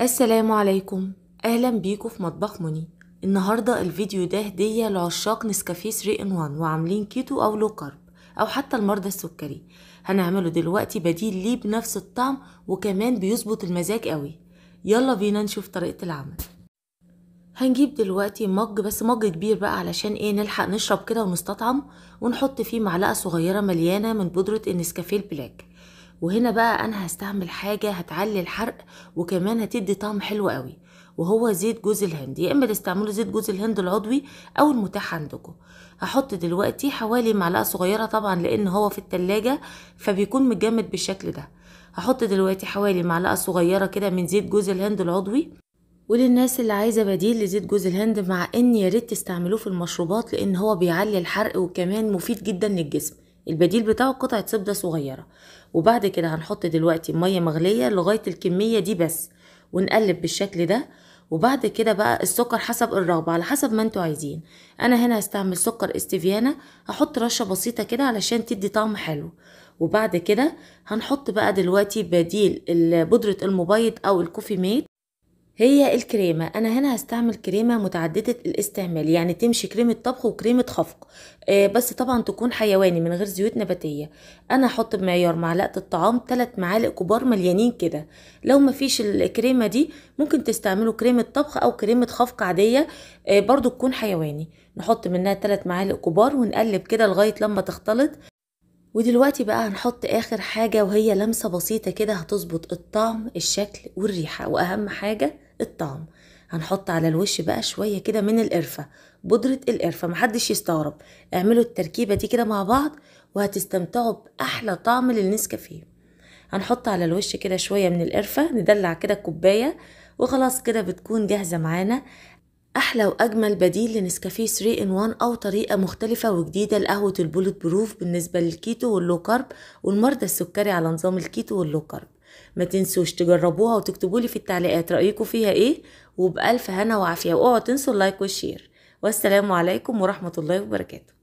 السلام عليكم اهلا بيكم في مطبخ مني النهارده الفيديو ده هديه لعشاق نسكافيه 3 ان 1 وعاملين كيتو او لو كارب او حتى المرضى السكري هنعمله دلوقتي بديل ليه بنفس الطعم وكمان بيظبط المزاج قوي يلا بينا نشوف طريقه العمل هنجيب دلوقتي مج بس مج كبير بقى علشان ايه نلحق نشرب كده ونستطعم ونحط فيه معلقه صغيره مليانه من بودره النسكافيه البلاك وهنا بقى انا هستعمل حاجه هتعلي الحرق وكمان هتدي طعم حلو قوي وهو زيت جوز الهند يا اما تستعملوا زيت جوز الهند العضوي او المتاح عندكم هحط دلوقتي حوالي معلقه صغيره طبعا لان هو في التلاجة فبيكون متجمد بالشكل ده هحط دلوقتي حوالي معلقه صغيره كده من زيت جوز الهند العضوي وللناس اللي عايزه بديل لزيت جوز الهند مع ان يا ريت تستعملوه في المشروبات لان هو بيعلي الحرق وكمان مفيد جدا للجسم البديل بتاعه قطعة زبدة صغيرة وبعد كده هنحط دلوقتي مية مغلية لغاية الكمية دي بس ونقلب بالشكل ده وبعد كده بقى السكر حسب الرغبة على حسب ما انتوا عايزين انا هنا هستعمل سكر استيفيانا هحط رشة بسيطة كده علشان تدي طعم حلو وبعد كده هنحط بقى دلوقتي بديل بودرة المبيض او الكوفي ميت هي الكريمة أنا هنا هستعمل كريمة متعددة الاستعمال يعني تمشي كريمة طبخ وكريمة خفق آه، بس طبعا تكون حيواني من غير زيوت نباتية أنا هحط بمعيار معلقة الطعام 3 معالق كبار مليانين كده لو مفيش الكريمة دي ممكن تستعملوا كريمة طبخ أو كريمة خفق عادية آه، برضو تكون حيواني نحط منها 3 معالق كبار ونقلب كده لغاية لما تختلط ودلوقتي بقى هنحط اخر حاجة وهي لمسة بسيطة كده هتظبط الطعم الشكل والريحة واهم حاجة الطعم هنحط على الوش بقى شوية كده من القرفة بودرة القرفة محدش يستغرب اعملوا التركيبة دي كده مع بعض وهتستمتعوا بأحلى طعم للنسكافيه هنحط على الوش كده شوية من القرفة ندلع كده كوباية وخلاص كده بتكون جاهزة معانا احلى واجمل بديل لنسكافيه 3 ان 1 او طريقه مختلفه وجديده لقهوه البولت بروف بالنسبه للكيتو واللو كارب والمرضى السكري على نظام الكيتو واللو كارب ما تنسوش تجربوها وتكتبوا لي في التعليقات رايكم فيها ايه وبالف هنا وعافيه واوعوا تنسوا اللايك والشير والسلام عليكم ورحمه الله وبركاته